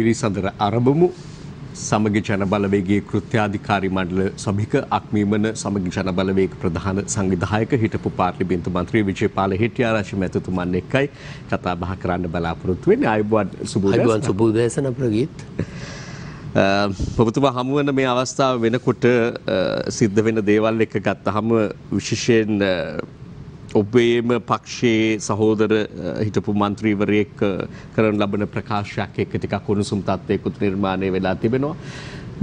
පිළිසඳර අරබමු සමග ජනබලවේගේ කෘත්‍යාධිකාරි මණ්ඩල සභික අක්මීමන සමග ජනබලවේග ප්‍රධාන සංවිධායක හිටපු පාර්ලිමේන්තු මන්ත්‍රී විජේපාල හෙටිආරච්චි මැතිතුමන් එක්කයි කතා බහ කරන්න බලාපොරොත්තු වෙන්නේ ආයුබෝවන් සුබෝදය සුබෝදයසන ප්‍රගීත් පොබතුමා හමුවන මේ අවස්ථාව වෙනකොට සිද්ධ වෙන දේවල් එක ගත්තහම විශේෂයෙන් ඔබේම පක්ෂයේ සහෝදර හිටපු මන්ත්‍රීවරයෙක් කරන ලබන ප්‍රකාශයක් එක්ක ටිකක් උණුසුම් තත්ත්වයකුත් නිර්මාණය වෙලා තිබෙනවා.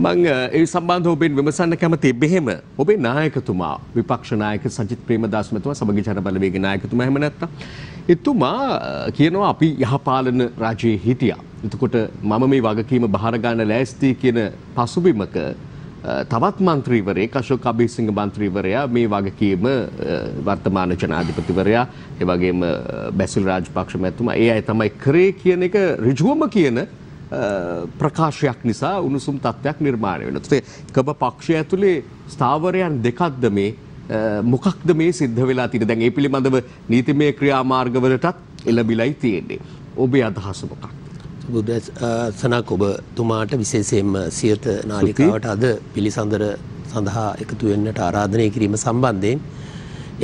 මං ඒ සම්බන්ධ ඔබෙන් විමසන්න කැමති බෙහෙම ඔබේ නායකතුමා විපක්ෂනායක සජිත් ප්‍රේමදාස මැතිතුමා සමගි ජනබලවේග නායකතුමා එහෙම නැත්තම් එතුමා කියනවා අපි යහපාලන රජයේ හිටියා. එතකොට මම මේ වගකීම බහර ගන්න ලෑස්ති කියන පසුබිමක තවත් මන්ත්‍රීවරයෙක් අශෝක අබේසිංහ මන්ත්‍රීවරයා මේ වගකීම වර්තමාන ජනාධිපතිවරයා ඒ වගේම බැසිල් රාජපක්ෂ මැතිතුමා ඒ අය තමයි කරේ කියන එක ඍජුවම කියන ප්‍රකාශයක් නිසා උණුසුම් තත්ත්වයක් නිර්මාණය වෙනවා. ඒත් එකම පක්ෂය ඇතුලේ ස්ථාවරයන් දෙකක්ද මේ මොකක්ද මේ සිද්ධ වෙලා තියෙන්නේ? දැන් ඒ පිළිබඳව නීතිමය ක්‍රියාමාර්ගවලටත් එළඹිලයි තියෙන්නේ. ඔබේ අදහස මොකක්ද? බුදු සනක් ඔබතුමාට විශේෂයෙන්ම සියත නාලිකාවට අද පිළිසඳර සඳහා එකතු වෙන්නට ආරාධනය කිරීම සම්බන්ධයෙන්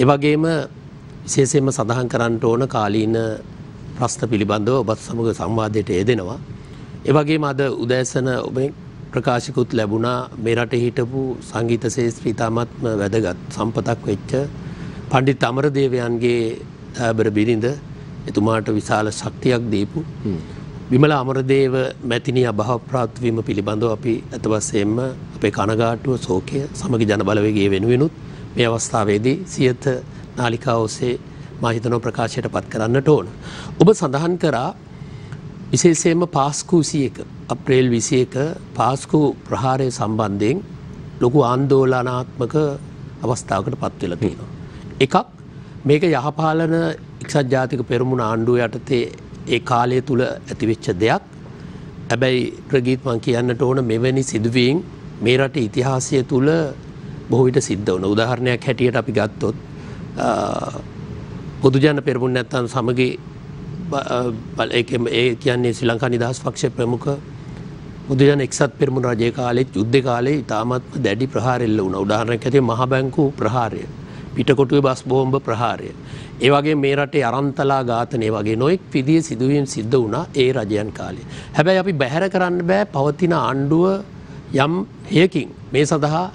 ඒ වගේම විශේෂයෙන්ම සඳහන් කරන්නට ඕන කාලීන ප්‍රශ්න පිළිබඳව ඔබත් සමග සංවාදයට යෙදෙනවා. ඒ වගේම අද උදෑසන ඔබෙන් ප්‍රකාශිකුත් ලැබුණා මේ රටේ හිටපු සංගීත ශාස්ත්‍රී තාමත්ම වැදගත් සම්පතක් වෙච්ච පඬිත් අමරදේවයන්ගේ දයාබර බිරිඳ එතුමාට විශාල ශක්තියක් දීපු විමල අමරදේව මැතිනි අභාව ප්‍රාත්වීම පිළිබඳව අපි ඇතවස්සයෙන්ම අපේ කනගාටුව සෝකය සමග ජනබලවගේ වෙනුවෙනුත් මේ අවස්ථාවේදී සියත නාලිකා ඔස්සේ මහිතනෝ ප්‍රකාශයට පත් කරන්නට ඕන. ඔබ සඳහන් කරා විශේෂයෙන්ම පාස්කූසියක අප්‍රේල් විසියක පාස්කු ප්‍රහාරය සම්බන්ධයෙන් ලොකු ආන්දෝලනාත්මක අවස්ථාවකට පත්වෙල තියෙනවා. එකක් මේක යහපාලන එක්සත් ජාතික පෙරමුණ ආණ්ඩුව යටතේ ඒ කාලය තුළ ඇතිවෙච්ච දෙයක් ඇබැයි ප්‍රගීත්මන් කියන්නට ඕන මෙවැනි සිදුවීන් මේ රට ඉතිහාසය තුළ බොහෝවිට සිද්ධ වන උදාහරණයක් හැටියට අපි ගත්තොත් පොදුජන පෙරමුණ නැත්තන් සමගේ ඒ කියන්නේ ශ්‍රී ලංකා නිදහස් පක්ෂ ප්‍රමුඛ බුදුජන එක්සත් පෙරමුණ රජය කාලෙත් යුද්ධ කාලේ ඉතාමත් දැඩි ප්‍රහාරෙල්ල වුණ උදාහරණයක් ඇති මහ බැංකු ප්‍රහාරය පිටකොටුවේ බස් බෝම්බ ප්‍රහාරය. ඒ වගේ මේ රටේ අරන්තලා ඝාතනය වගේ නොයෙක් පිදිය සිදුවීම් සිද්ධ වුණා ඒ රජයන් කාලේ. හැබැයි අපි බැහැර කරන්න බෑ පවතින ආණ්ඩුව යම් හයකින් මේ සඳහා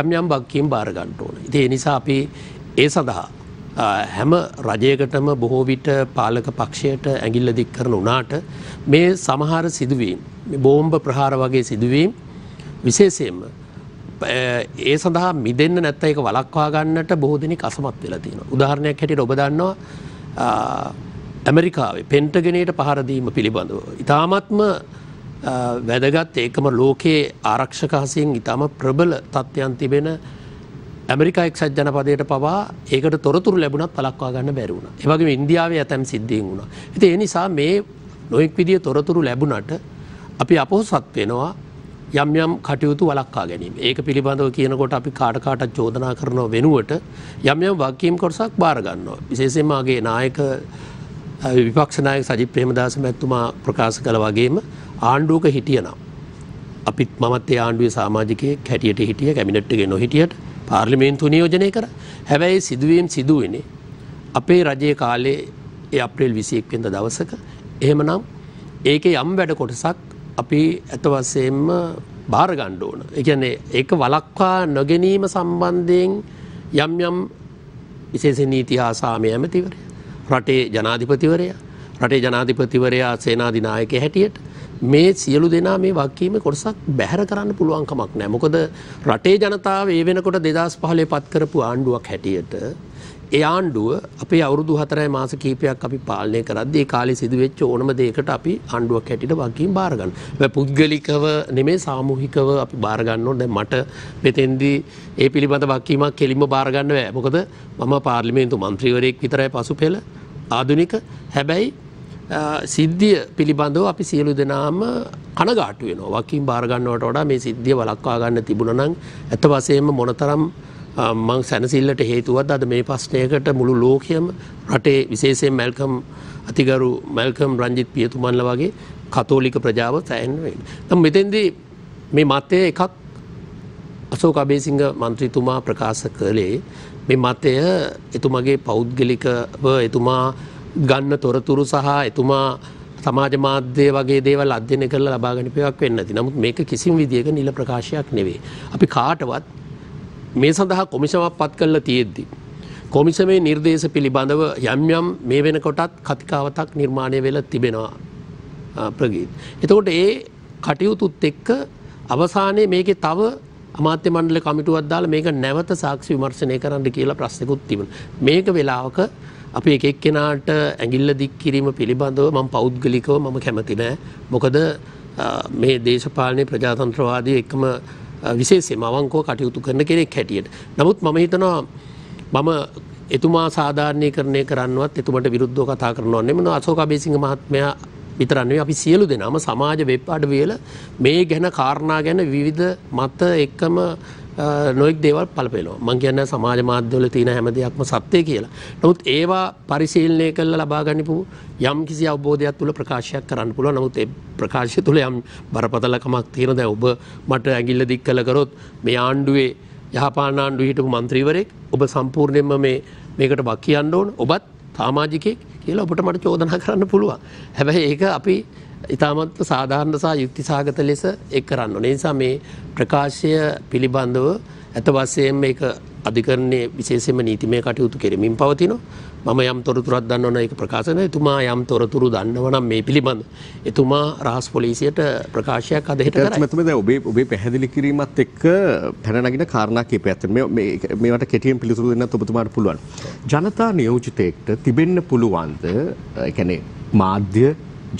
යම් යම් බක්කීම් බාරගන්න ඕන. ඉතින් ඒ නිසා අපි ඒ සඳහා හැම රජයකටම බොහෝ විට පාලක පක්ෂයට ඇඟිල්ල දික් කරන උනාට මේ සමහර සිදුවීම් බෝම්බ ප්‍රහාර වගේ සිදුවීම් විශේෂයෙන්ම ඒ සඳහා මිදන්න නැත්ත එක වලක්වා ගන්නට බොහෝ දෙනෙක් අසමත් වෙලා තියෙන උදාහරණයක් හැටියට ඔබ දන්නවා ඇමරිකාවේ පෙන්ටගෙනයට පහරදීම පිළිබඳව ඉතාමත්ම වැදගත් ඒකම ලෝකයේ ආරක්ෂකාසියෙන් ඉතාම ප්‍රබල තත්ත්යන් තිබෙන ඇමරිකා එක්සත් ජනපදයට පවා ඒකට තොරතුරු ලැබුණත් පලක්වා ගන්න බැරුණ ඒවගේ ඉන්දියාවේ ඇතැම් සිද්ධියෙන් වුණා ඇති ඒ නිසා මේ නොයෙක් විදිිය තොරතුරු ලැබුණට අපි අපොහොසත් වෙනවා යම් යම් කටයුතු වලක්කා ගැනීම ඒක පිළිබඳව කියනකොට අපි කාටකාටත් චෝදනා කරනව වෙනුවට යම් යම් වක්කීම් කොටසක් බාරගන්නවා. විශේසෙන්මගේ නායක විපක්ෂනායක සජි ප්‍රේමදාස මැත්තුමා ප්‍රකාශ කළ වගේම ආණ්ඩුවක හිටියනම්. අපිත් මත් ආණ්ඩුවේ සාමාජිකය හැටියට හිටිය කැමිනට්ගේ නොහිටියට පාර්ලිමේන්තු නියෝජනය කර හැබැයි සිදුවීම් සිදුවනේ අපේ රජය කාලේ අප්‍රේල් විසියෙක්වෙද දවසක එහෙමනම් ඒක යම් වැඩ කොටසක් අපි ඇතවසයෙන්ම භාරගණ්ඩ ඕන. එකන්නේ ඒක වලක්වා නොගැනීම සම්බන්ධයෙන් යම් යම් විශේෂ නීති හාසාමය ඇමතිවරය. රටේ ජනාධිපතිවරය රටේ ජනාධිපතිවරයා සේනාධිනායක හැටියට මේ සියලු දෙනා මේ වක්කීම කොටසක් බැහර කරන්න පුළුවන්කමක් නෑ. මොකද රටේ ජනතාව ඒ වෙනකොට දෙදස් පහලේ පත්කරපු ආණ්ඩුවක් හැටියට ඒ ආණ්ඩුව අපේ අවුරුදු හතරයි මාස කීපයක් අපි පාලනය කරද්දී ඒ කාලේ සිදුවෙච්ච ඕනම දෙයකට අපි ආණ්ඩුවක් හැටියට වගකීම් බාර ගන්න. පුද්ගලිකව නෙමෙයි සාමූහිකව අපි බාර ගන්න ඕනේ. දැන් මට මෙතෙන්දී ඒ පිළිබඳ වගකීමක් කෙලින්ම බාර ගන්න බෑ. මොකද මම පාර්ලිමේන්තු മന്ത്രിවරයෙක් විතරයි පසුපෙළ ආධුනික. හැබැයි සිද්ධිය පිළිබඳව අපි සියලු දෙනාම කනගාටු වෙනවා. වගකීම් බාර ගන්නවට වඩා මේ සිද්ධිය වළක්වා ගන්න තිබුණා නම් ඇත්ත වශයෙන්ම මොනතරම් මං සැනසිල්ලට හේතුවත් අද මේ ප්‍රශ්නයකට මුළු ලෝකයම රටේ විශේෂයෙන් මැල්කම් අතිගරු මැල්කම් රංජිත් පියතුමන්ල වගේ කතෝලික ප්‍රජාව සෑන්වෙන්. තම් මෙතෙන්දී මේ මතය එකක් අසෝ කබේසිංහ මන්ත්‍රීතුමා ප්‍රකාශ කළේ මේ මතය එතුමගේ පෞද්ගලිකව එතුමා ගන්න තොරතුරු සහ එතුමා සමාජ මාධ්‍ය වගේ දේවල් අධ්‍යන කරලා ලබාගනිපයක් වෙන්න ති නමුත් මේක කිසිම විදිියක නිල ප්‍රකාශයක් නෙවේ. අපි කාටවත් මේ සඳහා කොමිසමක් පත් කල්ල තියෙද්දි. කොමිසමේ නිර්දේශ පිළිබඳව යම්යම් මේ වෙනකොටත් කතිකාවතක් නිර්මාණය වෙල තිබෙනවා ප්‍රගීත්. එතකොට ඒ කටයුතුත් එක්ක අවසානයේ මේක තව අමාත්‍ය මණ්ඩල කමිටුවක් දාලා මේක නැවත සාක්ෂි විමර්ශනය කරන්න කියලා ප්‍රශ්නකුත් තිබෙන. මේක වෙලාවක අපි එක එක්කෙනාට ඇඟිල්ල දික් කිරීම පිළිබඳව මම පෞද්ගලිකව මම කැමති නෑ. මොකද මේ දේශපාලනය ප්‍රජාතන්ත්‍රවාදී එකම විශේෂේ මවංකෝ කටයුතු කරන කෙනෙක් හැටියට. නමුත් මම හිතනවා මම එතුමා සාධාරණය කරණය කරන්නවත් එතුමට විරුද්ධ කතා කරනවන්නේ මෙන අසෝක බේසිංහ මහත්මයා විතරන්නේ අපි සියලු දෙනාම සමාජ වෙබ් අඩවියල මේ ගැන කාරණා ගැන විවිධ මත එක්කම නොයෙක් දේවල් පලපෙනවා මං කියන්න සමාජ මාධ්‍යවල තියෙන හැම දෙයක්ම සත්‍යය කියලා. නමුත් ඒවා පරිශීලනය කරලා ලබා ගනිපු යම් කිසි අවබෝධයක් තුළ ප්‍රකාශයක් කරන්න පුළුව නමුත් ඒ ප්‍රකාශය තුළ යම් බරපතලකමක් තියෙන දැ ඔබ මට ඇගිල්ල දික් කළ කරොත් මේ ආණ්ඩුවේ යහපාන ආණ්ඩු හිටපු මන්ත්‍රීවරයෙක් ඔබ සම්පූර්ණයෙන්ම මේ මේකට බක් කියන්න ඕන ඔබත් සාමාජිකයෙක් කියලා ඔබට මට චෝදනා කරන්න පුළුවන්. හැබැයි ඒක අපි ඉතාමත්ම සාධාරණ සහ යුක්ති සාගත ලෙස එක් කරන්න ඕනේ. නිසා මේ ප්‍රකාශය පිළිබඳව ඇත වශයෙන්ම ඒක අධිකරණයේ විශේෂයෙන්ම නීතිමය කටයුතු කෙරෙමින් පවතිනවා. මම යම් තොරතුරක් දන්නවනම් ඒක ප්‍රකාශ කරනවා. එතුමා යම් තොරතුරු දන්නවනම් මේ පිළිබඳ එතුමා රහස් පොලිසියට ප්‍රකාශයක් අද හෙට කරයි. මම දැන් ඔබේ ඔබේ පැහැදිලි කිරීමත් එක්ක පැන නගින කාරණා කීපයක් තියෙනවා. මේ මේවට කෙටියෙන් පිළිතුරු දෙන්නත් ඔබතුමාට පුළුවන්. ජනතා නියෝජිතයෙක්ට තිබෙන්න පුළුවන්ද? ඒ කියන්නේ මාධ්‍ය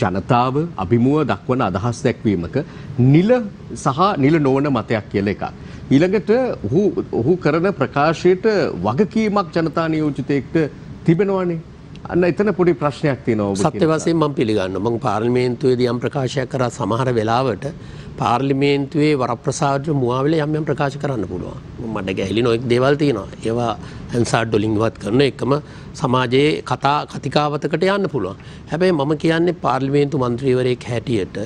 ජනතාව අභිමුව දක්වන අදහස් දැක්වීමක නිල සහ නිල නොවන මතයක් කියලා එකක්. ඊළඟට ඔහු ඔහු කරන ප්‍රකාශයට වගකීමක් ජනතා නියෝජිතයෙක්ට තිබෙනවනේ. අන්න එතන පොඩි ප්‍රශ්නයක් තියෙනවා සත්‍ය වශයෙන් මම පිළිගන්නවා මම පාර්ලිමේන්තුවේදී යම් ප්‍රකාශයක් කරා සමහර වෙලාවට පාර්ලිමේන්තුවේ වරප්‍රසාද මුවාවල යම් යම් ප්‍රකාශ කරන්න පුළුවන් මඩ ගැහිලි නොයෙක් දේවල් තියෙනවා ඒවා ඇන්සාඩ් ඩොලින් ඉවත් කරන එකම සමාජයේ කතා කතිකාවතකට යන්න පුළුවන් හැබැයි මම කියන්නේ පාර්ලිමේන්තු මන්ත්‍රීවරයෙක් හැටියට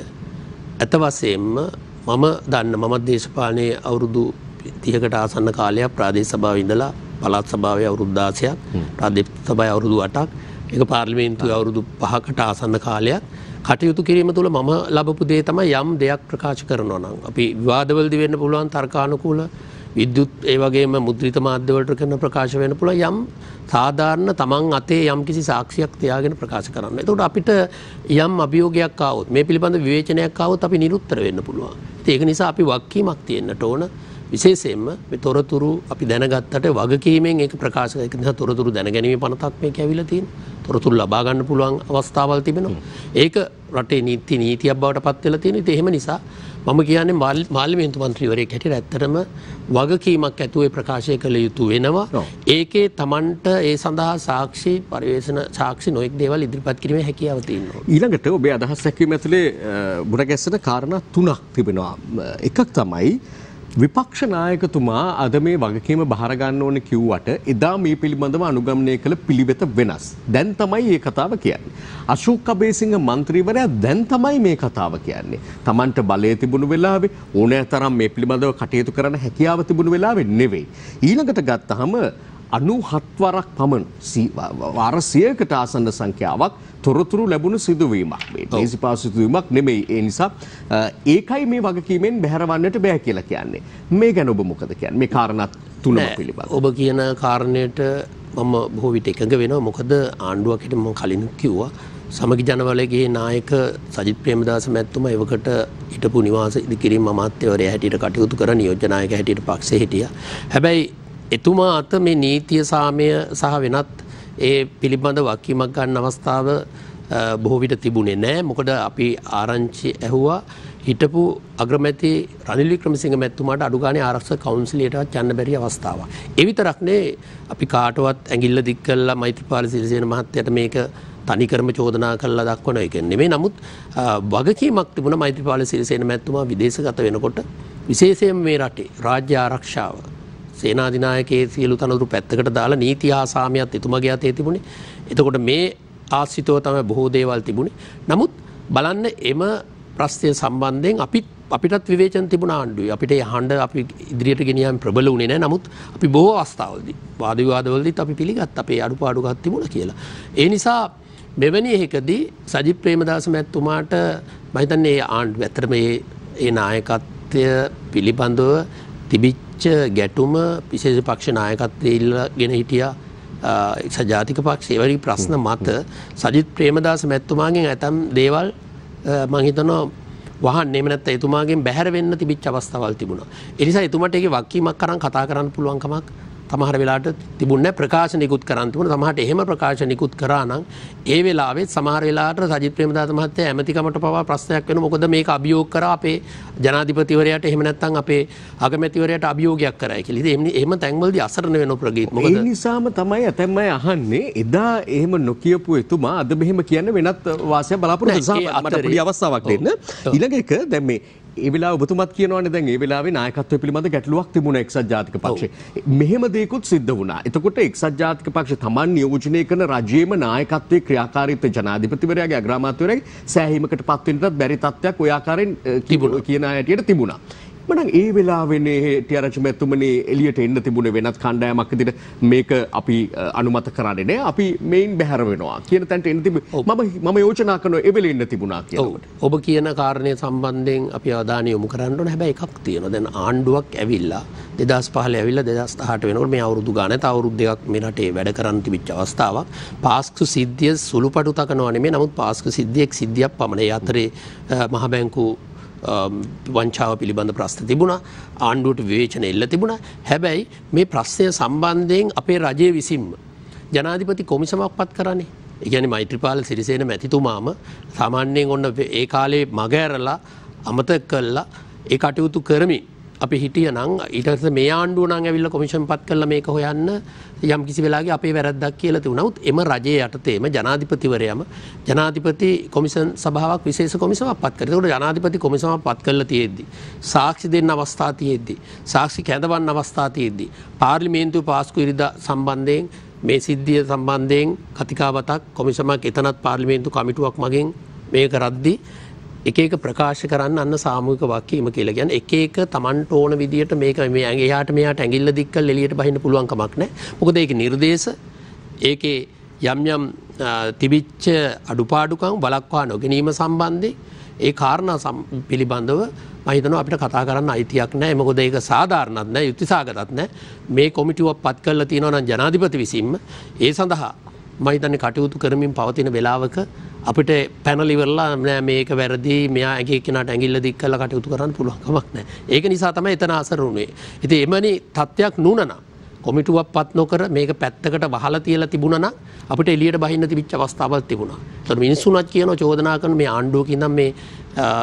ඇත වශයෙන්ම මම දන්න මමත් දේශපාලනයේ අවුරුදු 30කට ආසන්න කාලයක් ප්‍රාදේශ සභාවේ ඉඳලා පළත් සභාවය අවුරුද්දාසයක් රදප සබයි අවුරුදු අටක් එක පාර්ලිමේන්තු අවුරුදු පහකට ආසන්න කාලයක් කටයුතු කිරීම තුළ මම ලබපු දේ තමයි යම් දෙයක් ප්‍රකාශ කරනවා නම් අපි විවාදවලදි වෙන්න පුළුවන් තර්කානුකූල විද්‍යුත් ඒ වගේම මුද්‍රිත මාධ්‍යවලට කරන ප්‍රකාශ වෙන පුළ යම් සාධාරණ තමන් අතේ යම් කිසි සාක්ෂයක් තියාගෙන ප්‍රකාශ කරන්න. එතකට අපිට යම් අභියෝගයක් අවත් මේ පිළිබඳ විවේචනයක් අවත් අපි නිරුත්තර වෙන්න පුළුවන්. ඒක නිසා අපි වක්කීමක් තියෙන්න්නට ඕන විශේෂයෙන්ම තොරතුරු අපි දැනගත්තට වගකීමෙන් එක ප්‍රකාශ එක නිසා තොරතුරු දැනගැනීමේ පනතක් මේක ඇවිල්ලා තියෙනවා. තොරතුරු ලබා ගන්න පුළුවන් අවස්ථාවල් තිබෙනවා. ඒක රටේ නීති නීතියක් බවට පත් වෙලා තියෙනවා. ඒත් එහෙම නිසා මම කියන්නේ මාර්ලිමේන්තු මන්ත්‍රීවරයෙක් හැටියට ඇත්තටම වගකීමක් ඇතුව ප්‍රකාශය කළ යුතු වෙනවා. ඒකේ Tamanට ඒ සඳහා සාක්ෂි පරිවේෂණ සාක්ෂි නොඑක් දේවල් ඉදිරිපත් කිරීමේ හැකියාව තියෙනවා. ඊළඟට ඔබේ අදහස් දැක්වීම ඇතුලේ මුණ ගැස්සෙන කාරණා තුනක් තිබෙනවා. එකක් තමයි විපක්ෂ නායකතුමා අද මේ වගකීම බහරගන්න ඕන කිව්වට එදා මේ පිළිබඳව අනුගමනය කළ පිළිවෙත වෙනස්. දැන් තමයි මේ කතාව කියන්නේ. අශෝක් අබේසිංහ මන්ත්‍රීවරයා දැන් තමයි මේ කතාව කියන්නේ. Tamanට බලය තිබුණු වෙලාවේ ඕනෑ තරම් මේ පිළිබඳව කටයුතු කරන්න හැකියාව තිබුණු වෙලාවේ නෙවෙයි. ඊළඟට ගත්තහම අනුහත්වරක් පමණ වාර සියකට ආසන්න සංඛ්‍යාවක් තොරතුරු ලැබුණු සිදුවීමක් මේ දේශපාල සිදුවීමක් නෙමෙයි ඒ නිසා ඒකයි මේ වගකීමෙන් බැහැරවන්නට බෑ කියලා කියන්නේ මේ ගැන ඔබ මොකද කියන්නේ මේ කාරණා තුනම පිළිබඳව ඔබ කියන කාරණයට මම බොහෝ විට එකඟ වෙනවා මොකද ආණ්ඩුවකට මම කලින් කිව්වා සමගි ජනවලගේ නායක සජිත් ප්‍රේමදාස මැත්තුම එවකට හිටපු නිවාස ඉදිකිරීම අමාත්‍යවරයා හැටියට කටයුතු කර නියෝජනායක හැටියට පක්ෂේ හිටියා හැබැයි එතුමා අත මේ නීතිය සාමය සහ වෙනත් ඒ පිළිබඳ වක්කීමක් ගන්න අවස්ථාව බොහෝවිට තිබුණේ නෑ මොකද අපි ආරංචි ඇහුවා හිටපු අග්‍රමැති රනිලි ක්‍රමසිංහ මැත්තුමාට අඩුගාන ආරක්ෂ කවුන්සිලේටත් යන්න බැරි අවස්ථාව. එවිතරක්නේ අපි කාටවත් ඇගිල්ල දික් කල්ලා මෛත්‍රපාල සිරිසයන මහත්තයට මේක තනිකරම චෝදනා කරලා දක්වන එක නෙමේ නමුත් වගකීමක් තිබුණ මෛත්‍රපාල සිරිසේන මැත්තුමා විදේශගත වෙනකොට විශේෂයෙන් මේ රටේ රාජ්‍ය ආරක්ෂාව සේනාධිනායකයේ සියලු තනතුරු පැත්තකට දාලා නීති ආසාමයත් එතුමගේ අතේ තිබුණේ. එතකොට මේ ආසිතව තමයි බොහෝ දේවල් තිබුණේ. නමුත් බලන්න එම ප්‍රශ්නය සම්බන්ධයෙන් අපිත් අපිටත් විවේචන තිබුණ ආණ්ඩුව අපිට හන්ඩ අපි ඉදිරියට ගෙනියම් ප්‍රබල වුණේ නෑ නමුත් අපි බොහෝ අවස්ථාවල්ද වාදවාදවලදත් අපි පිළිගත් අපේ අඩු පාඩුගත් තිබුණ කියලා. ඒ නිසා මෙවැනි එකදී සජි ප්‍රේමදාස මැත්තුමාට මහිතන්නේ ආණ්ඩ ඇතරම ඒ නායකත්වය පිළිබඳව තිබිච් තිබිච්ච ගැටුම විශේෂ පක්ෂ නායකත්වය ඉල්ල ගෙන හිටියා සජාතික පක්ෂේ වැනි ප්‍රශ්න මත සජිත් ප්‍රේමදාස මැත්තුමාගෙන් ඇතම් දේවල් මංහිතනෝ වහන් එමනත් එතුමාගේ බැහැර වෙන්න තිබිච් අවස්ථාවල් තිබුණා එනිසා එතුමට ඒ වක්කීමක් කරන් කතා කරන්න පුළුවන්කමක් සමහර වෙලාට තිබුණ ප්‍රකාශනිකුත් කරන්තිවන සමහට එහෙම ප්‍රකාශනිකුත් කරානම් ඒ වෙලාවෙත් සමහර වෙලාට සජිත් ප්‍රේමදාස මහත්තයා ඇමතිකමට පවා ප්‍රශ්නයක් වෙන මොකද මේක අභියෝග කරා අපේ ජනාධිපතිවරයාට එහෙම නැත්නම් අපේ අගමැතිවරයාට අභියෝගයක් කරයි කියලා. ඉතින් එන්නේ එහෙම තැන්වලදී අසරණ වෙන ප්‍රගීත් මොකද ඒ නිසාම තමයි ඇතැම් අය අහන්නේ එදා එහෙම නොකියපු එතුමා අද මෙහෙම කියන වෙනත් වාසිය බලාපොරොත්තු නිසා මට පොඩි අවස්ථාවක් දෙන්න. ඊළඟ එක දැන් මේ ඒවෙලා ඔබතුමත් කියනවන දැන් ඒ වෙලාවේ නායකත්ව පිළිබඳ ගැටලුවක් තිබුණ එක්සත් ජාතික පක්ෂේ. මෙහෙම දෙයකුත් සිද්ධ වුණා. එතකොට එක්සත් ජාතික පක්ෂ තමන් නියෝජනය කරන රජයේම නායකත්වයේ ක්‍රියාකාරීත්වය ජනාධිපතිවරයාගේ අග්‍රාමාත්‍යවරයාගේ සෑහීමකට පත් වෙන්නත් බැරි තත්ත්වයක් ඔය ආකාරයෙන් කියන හැටියට තිබුණා. මනම් ඒ වෙලාවෙන්නේ ටියරචමැතුමන එලියට එන්න තිබුණ වෙනත් කණ්ඩෑමක් දිට මේක අපි අනුමත කරන්නේ නෑ අපි මෙයින් බැහැර වෙනවා කියන තැන්ට එන්න තිබ ම ම යෝජනා කන එවල එන්න තිබුණා කියට ඔබ කියන කාරණය සම්බන්ධයෙන් අපි අධානය යොමු කරන්නට හැබැයි එකක් තියෙන දැන් ආණ්ඩුවක් ඇවිල්ලා දෙදස් පහල ඇවිල්ල දෙදස්ථහට වෙනට මේ අවුරුදු ගාන අවුරුද් දෙයක් මෙනටේ වැඩ කරන්න විච්ච අවස්ථාවක් පාස්කු සිද්ධිය සුළු පටු තකනවනේ නමුත් පාස්කු සිද්ධියෙක් සිද්ධියක් පමණ අතරේ මහබැංකු වංචාව පිළිබඳ ප්‍රශ්න තිබුණා ආණ්ඩුවට විවේචන එල්ල තිබුණා හැබැයි මේ ප්‍රශ්නය සම්බන්ධයෙන් අපේ රජය විසින්ම ජනාධිපති කොමිසමක් පත් කරන්නේ ඉගැනි මෛත්‍රපාල සිරිසේන මැතිතුමාම සාමාන්‍යයෙන් ඔන්න ඒ කාලේ මගඇරලා අමත කල්ලා ඒ කටයුතු කරමින් අපි හිටිය නං ඉටස මේ ආණ්ඩුව නං ඇවිල්ල කොමිෂන් පත් කල මේක හොයන්න යම් කිසි වෙලාගේ අපේ වැරද්දක් කියලති වනත් එම රජය යටතේම ජනාධිපතිවරයම ජනාධිපති කොමිසන් සභාවක් විශේෂ කොමිසම පත් කරකට ජනාධිපති කොමිසම පත් කල තියෙද්දි. සාක්ෂි දෙන්න අවස්ථාතියෙද්දි. සාක්ෂි කැඳවන්න අවස්ථාතියෙද්දි. පාර්ලිමේන්තු පාස්කු ඉරිද සම්බන්ධයෙන් මේ සිද්ධිය සම්බන්ධයෙන් කතිකාවතක් කොමිසමක් එතනත් පාර්ලිමේන්තු කමිටුවක් මගින් මේක රද්දිී එක එක ප්‍රකාශ කරන්න අන්න සාමූහික වාක්‍යයම කියලා කියන්නේ එක එක Tamanට ඕන විදියට මේක මේ එයාට මෙයාට ඇඟිල්ල දික්කල් එළියට බහින්න පුළුවන් කමක් නැහැ. මොකද ඒක නිර්දේශ ඒකේ යම් යම් තිබිච්ච අඩුපාඩුකම් වළක්වා නොගැනීම සම්බන්ධයෙන් ඒ කාරණා පිළිබඳව මම හිතනවා අපිට කතා කරන්න අයිතියක් නැහැ. මොකද ඒක සාධාරණත් නැහැ, යුක්තිසහගතත් නැහැ. මේ කොමිටුවක් පත් කරලා තියෙනවා නම් ජනාධිපති විසින්ම ඒ සඳහා මම හිතන්නේ කටයුතු කරමින් පවතින වේලාවක අපිට පැනලිවරලා නෑ මේක වැරදි මෙයා ඇගේ කෙනට ඇගිල්ල දික් කල කටයුතු කරන්න පුළුවන්කමක් නෑ ඒක නිසා තම එතන අසරුණේ. ඉති එමනි තත්ත්වයක් නුනනම් කොමිටුවක් පත් නොකර මේක පැත්තකට වහලා තියලා තිබුණා නම් අපිට එළියට බහින්න තිබිච්ච අවස්ථාවක් තිබුණා. ඒතර මිනිස්සුණත් කියන චෝදනා කරන මේ ආණ්ඩුවක ඉඳන් මේ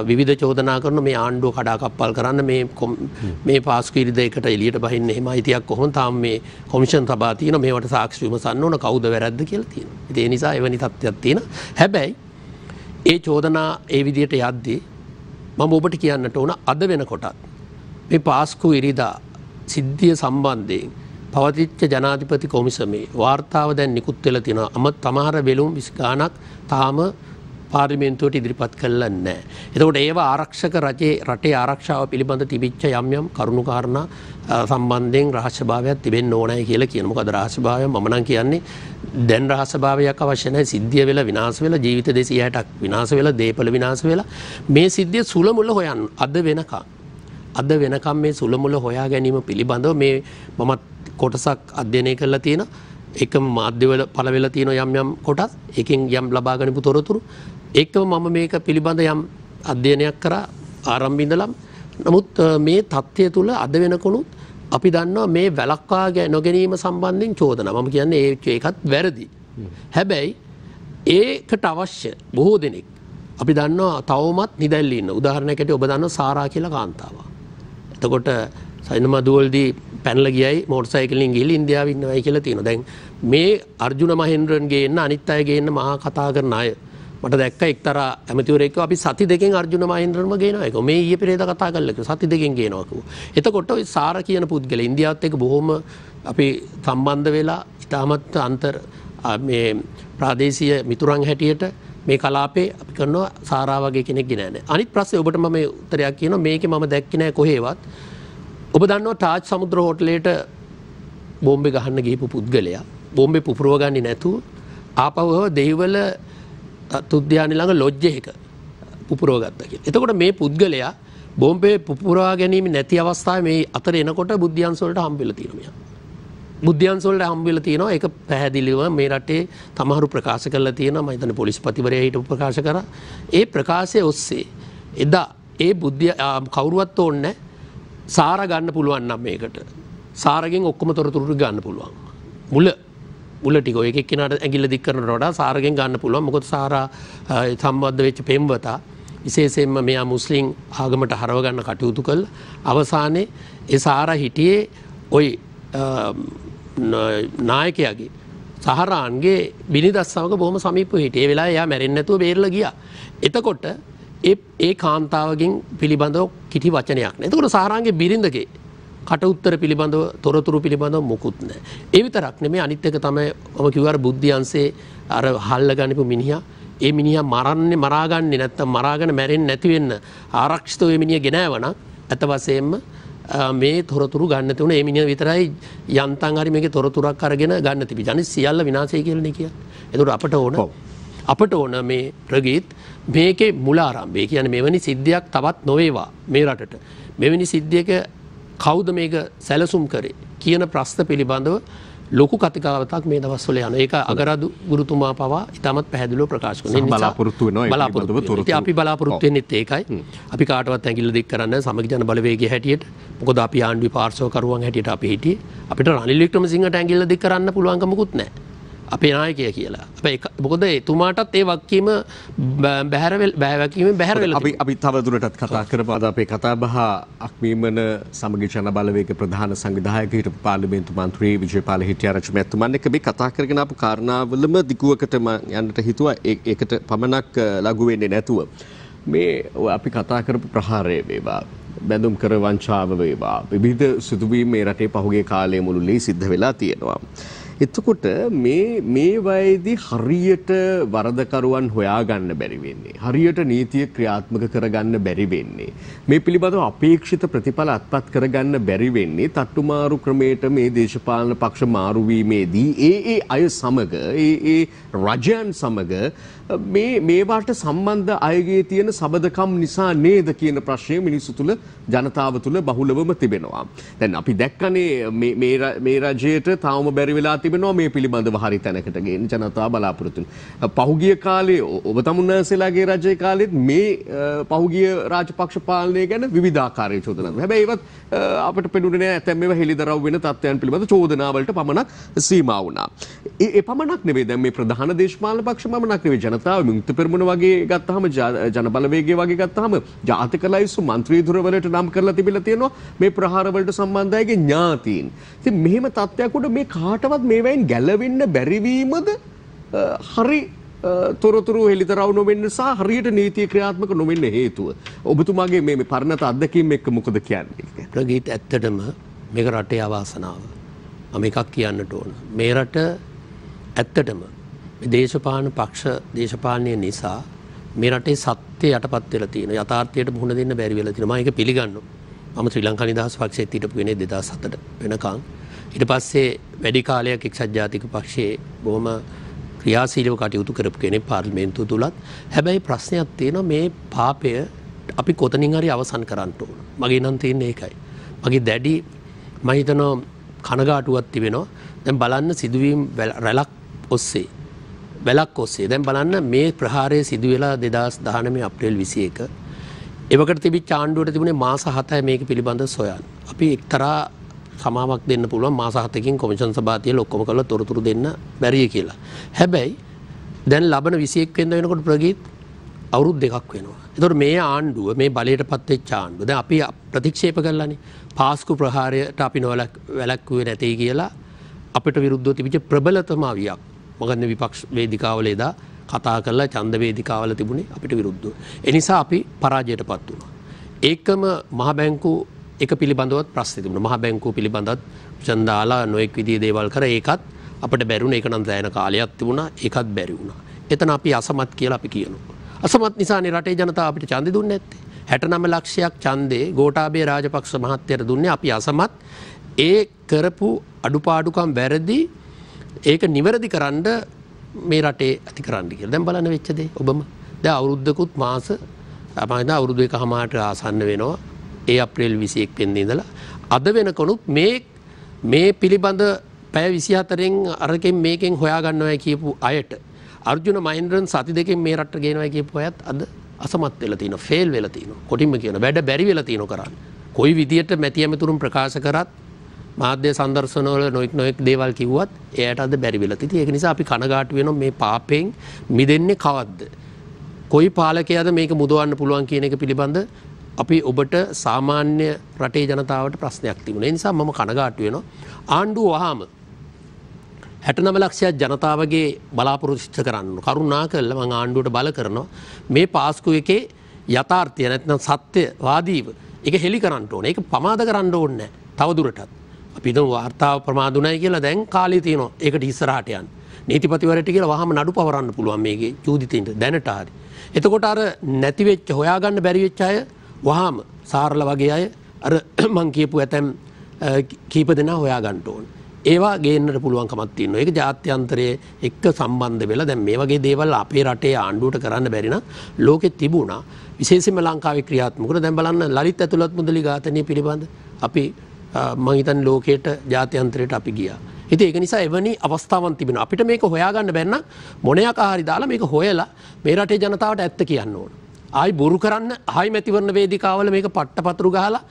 විවිධ චෝදනා කරන මේ ආණ්ඩුව කඩාකප්පල් කරන්න මේ මේ පාස්කු ඉරිදයකට එළියට බහින්න එහෙම අයිතියක් කොහොම තාම මේ කොමිෂන් සභා තියෙන මේවට සාක්ෂි විමසන්න ඕන කවුද වැරද්ද කියලා තියෙනවා. ඉතින් ඒ නිසා එවැනි තත්ත්වයක් තියෙනවා. හැබැයි ඒ චෝදනා ඒ විදියට යද්දී මම ඔබට කියන්නට ඕන අද වෙනකොටත් මේ පාස්කු ඉරිදා සිද්ධිය සම්බන්ධයෙන් පවතිච්ච ජනාධිපති කොමිසමේ වාර්තාව දැන් නිකුත් වෙලා තියෙනවා. අම තමාර වෙලුම් 20 ගණක් තාම පාර්ලිමේන්තුවට ඉදිරිපත් කළා නැහැ. එතකොට ඒව ආරක්ෂක රජේ රටේ ආරක්ෂාව පිළිබඳ තිබිච්ච යම් යම් කරුණු කාරණා සම්බන්ධයෙන් රහස්‍යභාවයක් තිබෙන්න ඕනයි කියලා කියනවා. මොකද රහස්‍යභාවය මම නම් කියන්නේ දැන් රහස්භාවයක් අවශ්‍ය නැහැ සිද්ධිය වෙලා විනාශ වෙලා ජීවිත 260ක් විනාශ වෙලා දේපල විනාශ වෙලා මේ සිද්ධිය සුලමුල හොයන්න අද වෙනකම් අද වෙනකම් මේ සුළමුල හොයා ගැනීම පිළිබඳව මේ මමත් කොටසක් අධ්‍යයනය කරලා තියෙන එක මාධ්‍යවල පළවෙලා තියෙන යම් යම් කොටස් එකෙන් යම් ලබාගනිපු තොරතුරු ඒකම මම මේක පිළිබඳ යම් අධ්‍යයනයක් කරා ආරම්භිඳලම් නමුත් මේ தත්ත්වය තුළ අද වෙනකොනුත් අපි දන්නවා මේ වැලක්වා නොගැනීම සම්බන්ධයෙන් චෝදනා මම කියන්නේ ඒ ඒකත් වැරදි. හැබැයි ඒකට අවශ්‍ය බොහෝ දෙනෙක් අපි දන්නවා තවමත් නිදැල්ලන්න උදාහරණකට ඔබ දන්න සාරා කියලා කාන්තාව. එතකොට සයිනමදුවල්දී පැනල ගියයි මෝටසයිකලින් ගිල් ඉන්දියාවන්නවයි කියලා තියෙන දැන් මේ අර්ජුන මහින්ද්‍රන්ගේ එන්න අනිත් අයගේ එන්න මහා කතා කරන අය මට දැක්ක එක්තර ඇමතිවරෙක් අපි සති දෙකෙන් අර්ජුන මහින්ද්‍රම ගේනවා එක මේ ඊයේ පෙරේද කතා කරලක සති දෙකෙන් ගේනවාකෝ එතකොට ওই සාර කියන පුද්ගලයා ඉන්දියාවත් එක්ක බොහොම අපි සම්බන්ධ වෙලා ඉතාමත් අන්තර් මේ ප්‍රාදේශීය මිතුරන් හැටියට මේ කලාපේ අපි කරනවා සාරාවගේ කෙනෙක් ගෙනන අනිත් ප්‍රස්සේ ඔබට මම උත්තරයක් කියන මේක මම දැක්කිනෑ කොහේවත් ඔබ දන්නවා තාජ් සමුද්‍ර හෝටලේට බෝම්බෙ ගහන්න ගිහිපු පුද්ගලයා බෝම්බෙ පුපුරුවගන්නේ නැතුව ආපවව දෙවල තුද්‍යානි ළඟ ලොජ්ජ එක පුපුරෝගත්තක. එතකොට මේ පුද්ගලයා බෝම්බේ පුපුරා ගැනීම නැති අවස්ථාව මේ අතර එනකොට බුද්ධියන්සොලට හම්බිල තිරමිය බුද්ධ්‍යන්සොල්ට හම්බිල තියෙනවා එක පැහැදිලිව මේ රටේ තමහරු ප්‍රකාශ කරලා තියෙන මහිතන පොලිස්පතිවරය හිට ප්‍රකාශ කර ඒ ප්‍රකාශය ඔස්සේ එදා ඒ බුද්ධ කවුරුවත් ඕන්න සාර ගන්න පුළුවන් නම් මේකට සාරගෙන් ඔක්කොම තොරතුරු ගන්න පුළුවන් මුල උලටික එකක් නට ඇගිල දික් කරන නොට සාරගෙන් ගන්න පුළුව මොකොත් සාර සම්බද්ධ වෙච්ච පෙම්වතා විශේෂෙන්ම මෙයා මුස්ලිං ආගමට හරවගන්න කටයුතු කල් අවසානයේ ඒ සාර හිටියේ ඔයි නායකයගේ සහරාන්ගේ බිනිදස් සමග බොහම සමීප හිටේ වෙලා යා මැරෙන්නැතුව බේරල ගිය. එතකොට ඒ කාන්තාවගින් පිළිබඳව කිටි වචනයක් නතකට සාරාන්ගේ බිරිඳගේ කට උත්තර පිළිබඳව තොරතුරු පිළිබඳව මොකුත්න. එවිතරක් නෙමේ අනිත්‍යක තමයි ඔම කිවර බුද්ධියන්සේ අර හල්ල ගනිපු මිනිහා ඒ මිනිහ මරන්න මරාගන්න නැත්ත මරාගන මැරෙන් නැතිවෙන්න ආරක්ෂතව මිනිිය ගෙනෑවන ඇතවසයෙන්ම මේ තොරතුරු ගන්න තුන එමිනි විතරයි යන්තන් හරි මේක තොරතුරක් අරගෙන ගන්න තිබි ජනි සියල්ල විනාසය කියලන කිය එතුට අපට ඕන අපට ඕන මේ ප්‍රගීත් මේකේ මුලාරම්භය කියන මෙවැනි සිද්ධියක් තවත් නොවේවා මේ රටට මෙවැනි සිද්ධියක කෞද මේක සැලසුම් කරේ කියන ප්‍රස්ථ පිළිබඳව ලොකු කතිකාවතක් මේ දවස්වල යන ඒක අගරදු ගුරුතුමා පවා ඉතාමත් පැහැදිලෝ ප්‍රකාශ කන බලාපොරොත්තු බලාපොරොත්තු අපි බලාපොරොත්තුවෙන්නෙත් ඒකයි අපි කාටවත් ඇගිල්ල දෙක් කරන්න සමග ජන බලවේගේ හැටියට මොකද අපි ආණ්ඩි පාර්සෝකරුවන් හැටියට අපි හිටිය අපිට රනිල් වික්‍රමසිංහට ඇගිල්ල දෙක් කරන්න පුළුවන්කමකුත් නෑ අපේ නායකය කියලා මොකද එතුමාටත් ඒ වක්කීම බැහරවල් බෑවැකීම බැහරවල අපි අපි තවදුරටත් කතා කරපාද අපේ කතා බහ අක්මීමන සමගි ජන බලවේක ප්‍රධාන සංවිධායක හිටපු පාර්ලිමේන්තු මන්ත්‍රී විජයපාල හිටිය රජ මැතිතුමන් එක මේ කතා කරගෙන අපු කාරණාවලම දිගුවකටම යන්නට හිතුවා ඒකට පමණක් ලඝු වෙන්නේ නැතුව මේ අපි කතා කරපු ප්‍රහාරය වේවා බැඳුම් කර වංචාව වේවා විවිධ සිදුවීම් මේ රටේ පහුගේ කාලය මුළුල්ලේ සිද්ධ වෙලා තියෙනවා. එතකොට මේ මේ වයේදී හරියට වරදකරුවන් හොයාගන්න බැරි වෙන්නේ. හරියට නීතිය ක්‍රියාත්මක කරගන්න බැරි වෙන්නේ. මේ පිළිබඳව අපේක්ෂිත ප්‍රතිඵල අත්පත් කරගන්න බැරි වෙන්නේ තට්ටුමාරු ක්‍රමයට මේ දේශපාලන පක්ෂ මාරු වීමේදී ඒ ඒ අය සමග ඒ ඒ රජයන් සමග මේ මේවාට සම්බන්ධ අයගේ තියෙන සබදකම් නිසා නේද කියන ප්‍රශ්නය මිනිස්සු තුළ ජනතාව තුළ බහුලවම තිබෙනවා. දැන් අපි දැක්කනේ මේ රජයට තවම බැරි වෙලා තිබෙනවා මේ පිළිබඳව හරි තැනකට ගේන්න ජනතාව බලාපොරොත්තු පහුගිය කාලේ ඔබ තමුන්නාන්සේලාගේ රජයේ කාලෙත් මේ පහුගිය රාජපක්ෂ පාලනය ගැන විවිධාකාරයේ චෝදනා කරනවා. හැබැයි ඒවත් අපිට පෙනුනේ නෑ ඇතැම් ඒවා හෙළිදරව් වෙන තත්ත්වයන් පිළිබඳ චෝදනාවලට පමණක් සීමා වුණා. ඒ පමණක් නෙවෙයි දැන් මේ ප්‍රධාන දේශපාලන පක්ෂ පමණක් නෙවෙයි ජනතාව විමුක්ති පෙරමුණ වගේ ගත්තාම ජනබලවේගය වගේ ගත්තාම ජාතික ලයිස්තු මන්ත්‍රී දුරවලට නම් කරලා තිබිලා තියෙනවා මේ ප්‍රහාරවලට සම්බන්ධයගේ ඥාතීන්. ඉතින් මෙහෙම තත්ත්වයක් උඩ මේ කාටවත් මේ මේවයින් ගැලවෙන්න බැරිවීමද හරි තොරතුරු හෙළිදරව් නොවෙන්න සහ හරියට නීතිය ක්‍රියාත්මක නොවෙන්න හේතුව. ඔබතුමාගේ මේ පරණත අත්දැකීම් එක්ක මොකද කියන්නේ? ප්‍රගීත් ඇත්තටම මේක රටේ අවාසනාව. මම එකක් කියන්නට ඕන. මේ රට ඇත්තටම දේශපාලන පක්ෂ දේශපාලනය නිසා මේ රටේ සත්‍ය යටපත් වෙලා තියෙන යථාර්ථයට මුහුණ දෙන්න බැරි වෙලා තියෙනවා. මම ඒක පිළිගන්නවා. මම ශ්‍රී ලංකා නිදහස් පක්ෂයේ හිටපු වෙනේ 2007 වෙනකන් ඉට පස්සේ වැඩි කාලයක් එක්සත් ජාතික පක්ෂයේ බොහොම ක්‍රියාශීලව කටයුතු කරපු කෙනෙ පාර්ලිමේන්තු තුළත් හැබැයි ප්‍රශ්නයක් තියෙන මේ පාපය අපි කොතනින් හරි අවසන් කරන්නට ඕන මගේ නම් තියන්නේ ඒකයි. මගේ දැඩි මහිතනෝ කනගාටුවත් තිබෙනවා දැන් බලන්න සිදුවීම් රැලක් ඔස්සේ වැලක් ඔස්සේ දැන් බලන්න මේ ප්‍රහාරය සිදුවෙලා දෙදස් දානමේ අප්‍රේල් විසි එක එවකට තිබි චාණ්ඩුවට තිබුණේ මාස හතය මේක පිළිබඳ සොයන් අපි එක්තරා සමාවක් දෙන්න පුළුවන් මාස හතකින් කොමිෂන් සභා තියලා ඔක්කොම කරලා තොරතුරු දෙන්න බැරිය කියලා. හැබැයි දැන් ලබන 21 වෙනිදා වෙනකොට ප්‍රගීත් අවුරුදු දෙකක් වෙනවා. ඒතකොට මේ ආණ්ඩුව මේ බලයටපත් වෙච්ච ආණ්ඩුව. දැන් අපි ප්‍රතික්ෂේප කළානේ. පාස්කු ප්‍රහාරයට අපි නොවැළක් වැළක්වුවේ නැtei කියලා අපිට විරුද්ධව තිබිච්ච ප්‍රබලතම අවියක්. මගන්න විපක්ෂ වේදිකාවල එදා කතා කරලා ඡන්ද වේදිකාවල තිබුණේ අපිට විරුද්ධව. ඒ නිසා අපි පරාජයටපත් වුණා. ඒකම මහ බැංකු එක පිළිබඳවත් ප්‍රශ්න තිබුණා. මහා බැංකුව පිළිබඳවත් චන්දාලා නොඑක් විදිහේ දේවල් කර ඒකත් අපිට බැරුණ ඒක නම් දැයන කාලයක් තිබුණා. ඒකත් බැරි වුණා. එතන අපි අසමත් කියලා අපි කියනවා. අසමත් නිසානේ රටේ ජනතාව අපිට ඡන්දෙ දුන්නේ නැත්තේ. 69 ලක්ෂයක් ඡන්දේ ගෝඨාභය රාජපක්ෂ මහත්තයට දුන්නේ අපි අසමත් ඒ කරපු අඩුපාඩුකම් වැරදි ඒක නිවැරදි කරන්න මේ රටේ ඇති කරන්න කියලා. දැන් බලන්න වෙච්ච දේ ඔබම. දැන් අවුරුද්දකුත් මාස අපයිද අවුරුදු එක හමාරට ආසන්න වෙනවා. ඒ අප්‍රේල් විසියෙක් පෙන්දී ඉඳලා අද වෙනකොනුත් මේ මේ පිළිබඳ පැය විසිහතරෙන් අරකෙන් මේකෙන් හොයාගන්නවය කියපු අයට අර්ජුන මයින්ද්‍රන් සති දෙකෙන් මේ රට ගෙනවයි කියපු අයත් අද අසමත් වෙලා තියෙන ෆේල් වෙලා තියෙන කොටිම කියන වැඩ බැරි වෙලා තියෙන කරන්න කොයි විදියට මැතිඇමතුරුම් ප්‍රකාශ කරත් මාධ්‍ය සන්දර්ශනවල නොෙක් නොෙක් දේවල් කිව්වත් එයට අද බැරි වෙලා තිති ඒක නිසා අපි කනගාට වෙන මේ පාපයෙන් මිදෙන්නේ කවද්ද කොයි පාලකයද මේක මුදුවන්න පුළුවන් කියන එක පිළිබඳ අපි ඔබට සාමාන්‍ය රටේ ජනතාවට ප්‍රශ්නයක් තිබුණ නිසා මම කනගාටුවෙනවා ආණ්ඩුව වහාම හැටනම ලක්ෂයක් ජනතාවගේ බලාපොරොෂ්ච කරන්න කරුණා කල්ල මං ආණ්ඩුවට බල කරනවා මේ පාස්කු එකේ යථාර්ථය නැත්නම් සත්‍යවාදීව එක හෙළි කරන්නට ඕන එක පමාද කරන්න ඕන්න තවදුරටත් අපිද වාර්තාව ප්‍රමාදුනයි කියලා දැන් කාලි තියනවා එකට ඉස්සරහටයන් නීතිපතිවරට කියලා වහම නඩු පවරන්න පුළුවන් මේගේ චූදිතන්ට දැනට හරි එතකොට අර නැතිවෙච්ච හොයාගන්න බැරිවෙච්චාය වහාම සාරල වගේ අය අර මං කියපු ඇතැම් කීප දෙනා හොයා ගන්නට ඕන. ඒවා ගේන්නට පුළුවන්කමක් තියෙනවා. ඒක ජාත්‍යන්තරයේ එක්ක සම්බන්ධ වෙලා දැන් මේ වගේ දේවල් අපේ රටේ ආණ්ඩුවට කරන්න බැරි නම් ලෝකෙ තිබුණා. විශේෂයෙන්ම ලංකාවේ ක්‍රියාත්මක වුණා. දැන් බලන්න ලලිත් ඇතුළත් මුදලි ඝාතනය පිළිබඳ අපි මං හිතන්නේ ලෝකයට ජාත්‍යන්තරයට අපි ගියා. ඉතින් ඒක නිසා එවැනි අවස්ථාවන් තිබෙනවා. අපිට මේක හොයාගන්න බැන්න මොනයක් ආහරි දාලා මේක හොයලා මේ රටේ ජනතාවට ඇත්ත කියන්න ඕන. ආයි බොරු කරන්න ආයි මැතිවරණ වේදිකාවල මේක පට්ට පතුරු ගහලා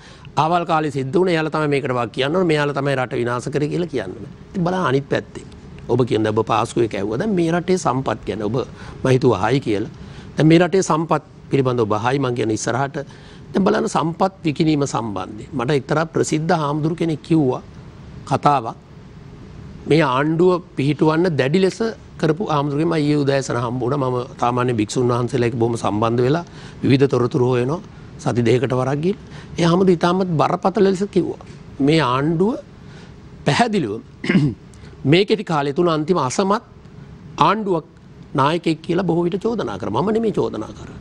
අවල් කාලේ සිද්ධ වුණ යාලා තමයි මේකට වක් කියන්න ඕන මෙයාලා තමයි රට විනාශ කරේ කියලා කියන්න ඕන. ඉතින් බලන්න අනිත් පැත්තේ. ඔබ කියන ඔබ පාස්කුවේ කැව්වා දැන් මේ රටේ සම්පත් ගැන ඔබ මම හිතුවා ආයි කියලා. දැන් මේ රටේ සම්පත් පිළිබඳව ඔබ ආයි මං කියන ඉස්සරහට දැන් බලන්න සම්පත් විකිණීම සම්බන්ධයෙන් මට එක්තරා ප්‍රසිද්ධ හාමුදුරු කෙනෙක් කිව්වා කතාවක් මේ ආණ්ඩුව පිහිටුවන්න දැඩි ලෙස කරපු ආමුදුරගෙන් මම ඊයේ උදෑසන හම්බ වුණා මම සාමාන්‍ය භික්ෂුන් වහන්සේලා එක්ක බොහොම සම්බන්ධ වෙලා විවිධ තොරතුරු හොයනවා සති දෙකකට වරක් ගිහින් ඒ හැමදේ ඉතාමත් බරපතල ලෙස කිව්වා මේ ආණ්ඩුව පැහැදිලිව මේ කෙටි කාලය තුන අන්තිම අසමත් ආණ්ඩුවක් නායකයෙක් කියලා බොහෝ විට චෝදනා කරා මම නෙමෙයි චෝදනා කරා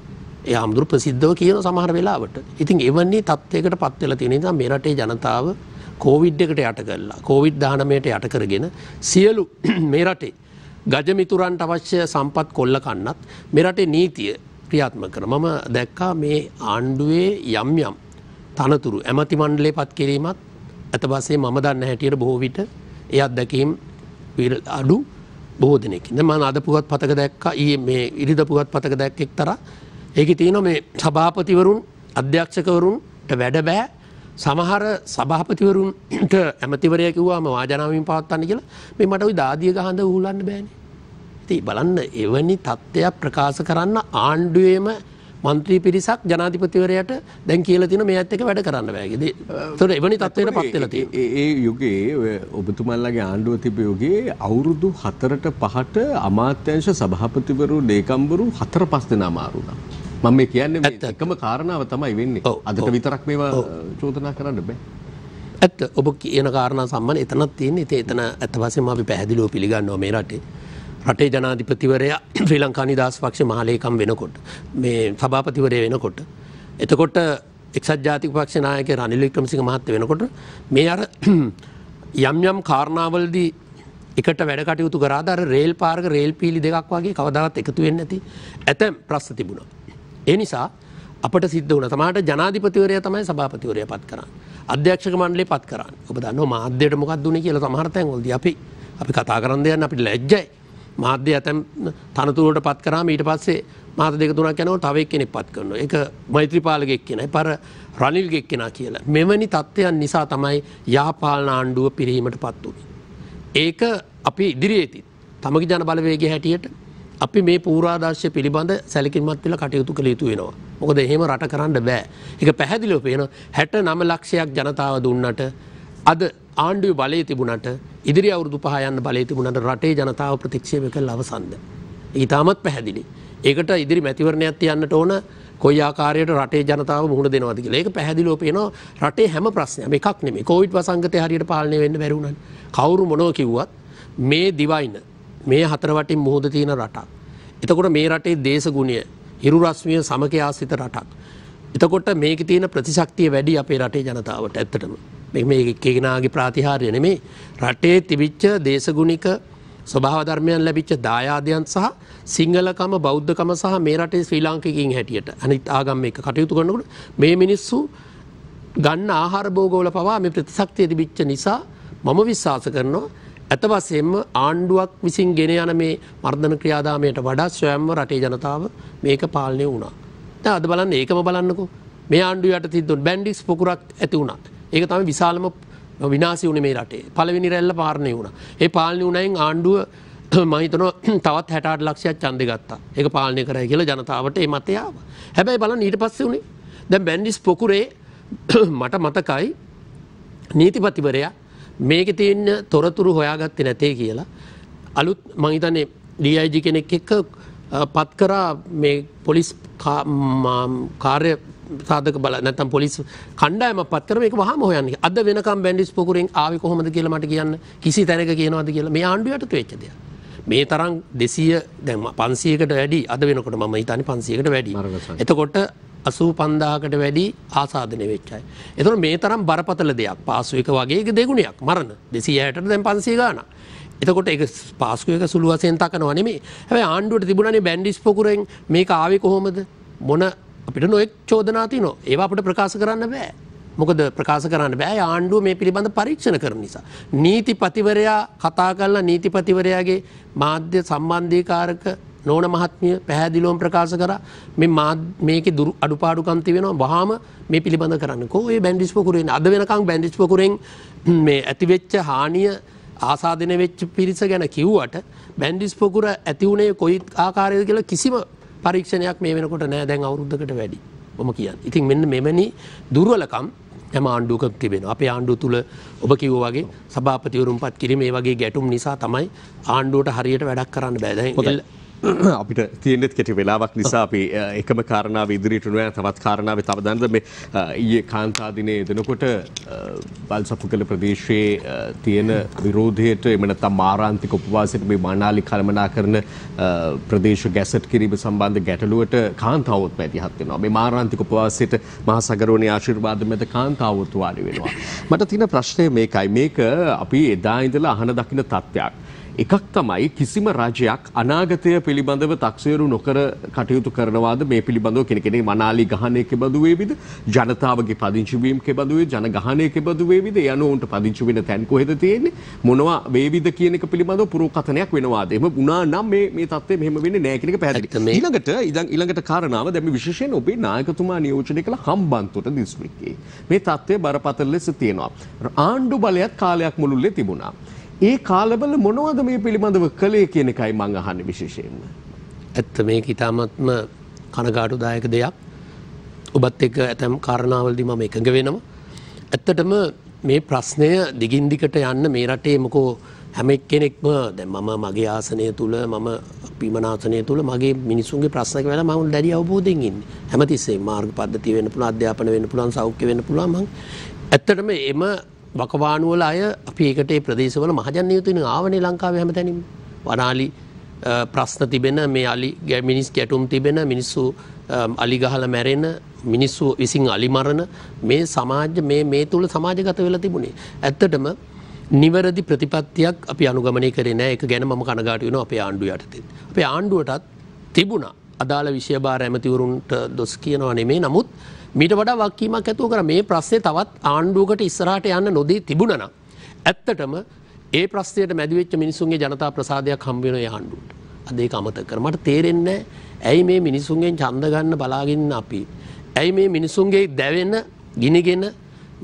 ඒ හාමුදුරු ප්‍රසිද්ධව කියන සමහර වෙලාවට. ඉතින් එවන්නේ තත්ත්වයකට පත් වෙලා තියෙන නිසා මේ රටේ ජනතාව කොවිඩ් එකට යට කරලා කොවිඩ් 19ට යට කරගෙන සියලු මේ රටේ ගජමිතුරන්ට අවශ්‍ය සම්පත් කොල්ල කන්නත් මෙරටේ නීතිය ක්‍රියාත්ම කර මම දැක්කා මේ ආණ්ඩුවේ යම් යම් තනතුරු ඇමති මණ්ඩලේ පත් කිරීමත් ඇතබස්සේ මම දන්න හැටියට බොහෝ විට ඒ අත්දැකීම් අඩු බොහෝ දෙනෙකින්ද මම අද පුවත් පතක දැක්කා ඊයේ මේ ඉරිද පුවත් පතක දැක්කෙක් තර ඒකේ තියෙනවා මේ සභාපතිවරුන් අධ්‍යක්ෂකවරුන්ට වැඩ බෑ සමහර සභාපතිවරුන්ට ඇමතිවරය කිව්වාම වාජනාවින් පවත්වන්න කියලා මේ මට දාදිය ගහඳ හූලන්න බෑන. ති බලන්න එවැනි තත්ත්වයක් ප්‍රකාශ කරන්න ආණ්ඩුවේම මන්ත්‍රී පිරිසක් ජනාධිපතිවරයට දැන් කියල තින මේ ඇත්තක වැඩ කරන්න වැෑගෙද තොට එවැනි තත්වයට පත්වෙලති ඒ යුගේ ඔබතුමල්ලගේ ආණ්ඩුව තිබයෝගේ අවුරුදු හතරට පහට අමාත්‍යංශ සභාපතිවරු ලේකම්බරු හතර පස්දෙන අමාරුණ. මම මේ කියන්නේ මේ එකම කාරණාව තමයි වෙන්නේ. අදට විතරක් මේවා චෝදනා කරන්න බෑ. ඇත්ත ඔබ කියන කාරණා සම්බන්ධ එතනක් තියෙන. ඉතින් එතන ඇත්ත වශයෙන්ම අපි පැහැදිලිව පිළිගන්නවා මේ රටේ. රටේ ජනාධිපතිවරයා ශ්‍රී ලංකා නිදහස් පක්ෂේ මහලේකම් වෙනකොට මේ සභාපතිවරයා වෙනකොට එතකොට එක්සත් ජාතික පක්ෂ නායක රනිල් වික්‍රමසිංහ මහත්තයා වෙනකොට මේ අර යම් යම් කාරණාවලදී එකට වැඩ කටයුතු කරාද අර රේල් පාර්ක රේල් පීලි දෙකක් වගේ කවදාවත් එකතු වෙන්නේ නැති ඇතැම් ප්‍රශ්න තිබුණා. ඒ නිසා අපට සිද්ධ වන තමාට ජනාධිපතිවරය තමයි සභාපතිවරය පත් කරන්න අධ්‍යක්ෂක මණ්ඩලි පත් කරන්න ඔබ දන්න මාධ්‍යයට මොකක් දුණ කියල සමහරතැන් ොල්ද අපි අපි කතා කරන්න දෙයන්න අපිට ලැජ්ජයි මාධ්‍ය ඇතැම් තනතුරට පත් කරාම ඊට පස්සේ මාත දෙක තුනක් යනව තව කෙනෙක් පත් කරන එක මෛත්‍රපාලගෙක් කියෙන පර රනිල්ගෙක් කෙනා කියලා මෙවැනි තත්ත්වයන් නිසා තමයි යාපාලන ආණ්ඩුව පිරීමට පත් වුණ. ඒක අපි ඉදිරියේතිත් තමගේ ජන බලවේගේ හැටියට අපි මේ පූරාදර්ශය පිළිබඳ සැලකින්මත් වෙලා කටයුතු කළ යුතු වෙනවා. මොකද එහෙම රට කරන්න බෑ. ඒක පැහැදිලිව පේන 69 ලක්ෂයක් ජනතාව දුන්නට අද ආණ්ඩුවේ බලය තිබුණට ඉදිරි අවුරුදු පහ යන බලය තිබුණට රටේ ජනතාව ප්‍රතික්ෂේප කළ අවසන්ද. ඊටමත් පැහැදිලි. ඒකට ඉදිරි මැතිවරණයක් තියන්නට ඕන කොයි ආකාරයට රටේ ජනතාව මුහුණ දෙනවද කියලා. ඒක පැහැදිලිව පේනවා රටේ හැම ප්‍රශ්නයක්ම එකක් නෙමෙයි. කොවිඩ් වසංගතය හරියට පාලනය වෙන්න බැරි වුණානේ. කවුරු මොනවා කිව්වත් මේ දිවයින මේ හතරවටින් මුහුද තියෙන රටක්. එතකොට මේ රටේ දේශගුණය හිරුරස්මිය සමකයාසිත රටක්. එතකොට මේක තියෙන ප්‍රතිශක්තිය වැඩි අපේ රටේ ජනතාවට ඇත්තටම. මේ කෙනගේ ප්‍රාතිහාරය නෙමේ රටේ තිවිච්ච දේශගුණික ස්වභාවධර්මයන් ලැබිච්ච දායාදයන් සහ සිංහලකම බෞද්ධකම සහ මේ රටේ ශ්‍රී ලාංකිකින් හැටියට අනිත් ආගම් එක කටයුතු කරනකට මේ මිනිස්සු ගන්න ආහාර භෝගෝල පවා මේ ප්‍රතිශක්තිය තිබිච්ච නිසා මම විශ්වාස කරනවා ඇත වශයෙන්ම ආණ්ඩුවක් විසින් ගෙන යන මේ මර්ධන ක්‍රියාදාමයට වඩා ස්වයම්ම රටේ ජනතාව මේක පාලනය වුණා. දැන් අද බලන්න ඒකම බලන්නකෝ. මේ ආණ්ඩුව යට තිබුණු බැන්ඩික්ස් පොකුරක් ඇති වුණා. ඒක තමයි විශාලම විනාශය වුණේ මේ රටේ. පළවෙනි රැල්ල පාලනය වුණා. ඒ පාලනය වුණෙන් ආණ්ඩුව මම හිතනවා තවත් 68 ලක්ෂයක් ඡන්දෙ ගත්තා. ඒක පාලනය කරයි කියලා ජනතාවට ඒ මතය ආවා. හැබැයි බලන්න ඊට පස්සේ උනේ දැන් බැන්ඩික්ස් පොකුරේ මට මතකයි නීතිපතිවරයා මේක තියෙන්න තොරතුරු හොයාගත්ත නැතේ කියලා. අලුත් මහිතනේ ඩයිජි කෙනෙක් එක්ක පත් කරා මේ පොලිස් කාර්ය සාධක බල නැතම් පොලිස් කණ්ඩායම පත්තර මේක වහම හොයන්න අද වෙනකම් බැඩිස් පොකුරෙන් ආවි කොහොමද කියලා මට කියන්න කිසි තැනක කියනවාද කියලා මේ ආණ්ඩුවට වෙච්චද මේ තරම් දෙසීය දැම පන්සියකට වැඩි අද වෙනකොට මම හිතනි පන්සියකට වැඩි එතකොට අසූ පන්දාකට වැඩි ආසාධනය වෙච්චයි. එතුන මේ තරම් බරපතල දෙයක් පාසුවක වගේ දෙගුණයක් මරණ දෙසි යට දැන් පන්සේ ගාන. එතකොට එක පාස්කුවක සුළුවසෙන් තකනවනේ හැයි ආණ්ඩුවට තිබුණනේ බැන්ඩිස් පොකුරෙන් මේ ආවි කොහොමද මොන අපිට නොෙක් චෝදනාති නො ඒ අපට ප්‍රකාශ කරන්න බෑ. මොකද ප්‍රකාශ කරන්න බෑ ආණ්ඩුව මේ පිළිබඳ පරීක්ෂණ කරන නිසා. නීති පතිවරයා කතා කල්ලා නීතිපතිවරයාගේ මාධ්‍ය සම්බන්ධීකාරක නෝන මහත්මිය පැහැදිලිවම ප්‍රකාශ කරා මේ මේකේ දුරු අඩුපාඩුකම් තියෙනවා වහාම මේ පිළිබඳ කරන්න. කොහොම මේ බැන්ඩිස් පොකුරෙන් අද වෙනකන් බැන්ඩිස් පොකුරෙන් මේ ඇතිවෙච්ච හානිය ආසාදන වෙච්ච පිරිස ගැන කිව්වට බැන්ඩිස් පොකුර ඇති වුණේ කොයි ආකාරයද කියලා කිසිම පරීක්ෂණයක් මේ වෙනකොට නෑ දැන් අවුරුද්දකට වැඩි. මම කියන්න. ඉතින් මෙන්න මෙවැනි දුර්වලකම් එම ආණ්ඩුවක තිබෙන අපේ ආණ්ඩුව තුළ ඔබ කිව් වගේ සභාපතිවරුම් පත් කිරීම මේ වගේ ගැටුම් නිසා තමයි ආණ්ඩුවට හරියට වැඩක් කරන්න බෑදැ අපිට තියෙනෙත් කෙටි වෙලාවක් නිසා අපි එකම කාරණාව ඉදිරිටනුව තවත් කාරණාව තවදන්ද මේ ඊයේ කාන්තාදිනය දෙනකොට බල්සපු කළ ප්‍රදේශයේ තියෙන විරෝධයට එමනත මාරාන්තික උපවාසයට මේ මනාලි කළමනා කරන ප්‍රදේශ ගැසට් කිරීම සම්බන්ධ ගැටලුවට කාන්තාවත් පැතිහත් වෙනවා මේ මාරාන්තික උපවාසයට මහසගරෝණේ ආශිර්වාද මැද කාන්තාවත් වාඩි වෙනවා මට තියෙන ප්‍රශ්නය මේකයි මේක අපි එදා ඉඳලා අහන දකින තත්ත්වයක් එකක් තමයි කිසිම රජයක් අනාගතය පිළිබඳව තක්සේරු නොකර කටයුතු කරනවාද මේ පිළිබඳව කෙනෙකෙනෙ මනාලි ගහනය කෙබඳු වේවිද ජනතාවගේ පදිංචිවීම් කෙබඳුවේ ජන ගහනය කෙබඳු වේවිද යන උන්ට පදිංචි වෙන තැන් කොහෙද තියෙන්නේ මොනවා වේවිද කියන එක පිළිබඳව පුරෝකථනයක් වෙනවාද එහෙම වුණා නම් මේ මේ තත්ත්වය මෙහෙම වෙන්නේ නැහැ කියන එක පැහැදිලි. ඊළඟට ඉඳන් ඊළඟට කාරණාව දැන් මේ විශේෂයෙන් ඔබේ නායකතුමා නියෝජනය කළ හම්බන්තොට දිස්ත්‍රික්කයේ මේ තත්ත්වය බරපතල ලෙස තියෙනවා. ආණ්ඩු බලයත් කාලයක් මුළුල්ලේ තිබුණා. ඒ කාලවල මොනවද මේ පිළිබඳව කළේ කියන එකයි මං අහන්නේ විශේෂයෙන්ම. ඇත්ත මේක ඊටාත්ම කනගාටුදායක දෙයක්. ඔබත් එක්ක ඇතම් කාරණාවලදී මම එකඟ වෙනවා. ඇත්තටම මේ ප්‍රශ්නය දිගින් දිගට යන්න මේ රටේ මොකෝ හැම එක්කෙනෙක්ම දැන් මම මගේ ආසනය තුල මම පීමනාසනය තුල මගේ මිනිසුන්ගේ ප්‍රශ්න කියලා මම දැඩි අවබෝධයෙන් ඉන්නේ. හැමතිස්සෙම මාර්ග පද්ධතිය වෙන්න පුළුවන්, අධ්‍යාපන වෙන්න පුළුවන්, සෞඛ්‍ය වෙන්න පුළුවන්. මං ඇත්තටම එම වකවානුවල අය අපි ඒකට ප්‍රදේශවල මහජන යුතුන ආවනේ ලංකාව හැම තැනීම වනාලි ප්‍රශ්න තිබෙන මේ අලි මිනිස් ගැටුම් තිබෙන මිනිස්සු අලිගහල මැරෙන මිනිස්සු විසින් අලිමරණ මේ සමාජ මේ මේ තුළ සමාජගත වෙලා තිබුණේ. ඇත්තටම නිවැරදි ප්‍රතිපත්තියක් අපි අනුගමනය කරන එක ගැන ම කනගාටයන අපේ ආණ්ඩු යටතේ. අපේ ආණ්ඩුවටත් තිබුණා අදාළ විශ්‍යභාර ඇමතිවරුන්ට දොස් කියනවා නෙමේ නමුත් මිට වඩා වක්කීමක් ඇතුව කර මේ ප්‍රශ්නය තවත් ආණ්ඩුවකට ඉස්සරහට යන්න නොදී තිබුණන. ඇත්තටම ඒ ප්‍රශ්නයට මැදිවෙච්ච මිනිසුන්ගේ ජනතා ප්‍රසාධයක් හම්බෙන ආණ්ඩුවට අදේ අමත කරමට තේරෙන්නේ ඇයි මේ මිනිසුන්ගෙන් චන්දගන්න බලාගන්න අපි. ඇයි මේ මිනිසුන්ගේ දැවෙන ගිනිගෙන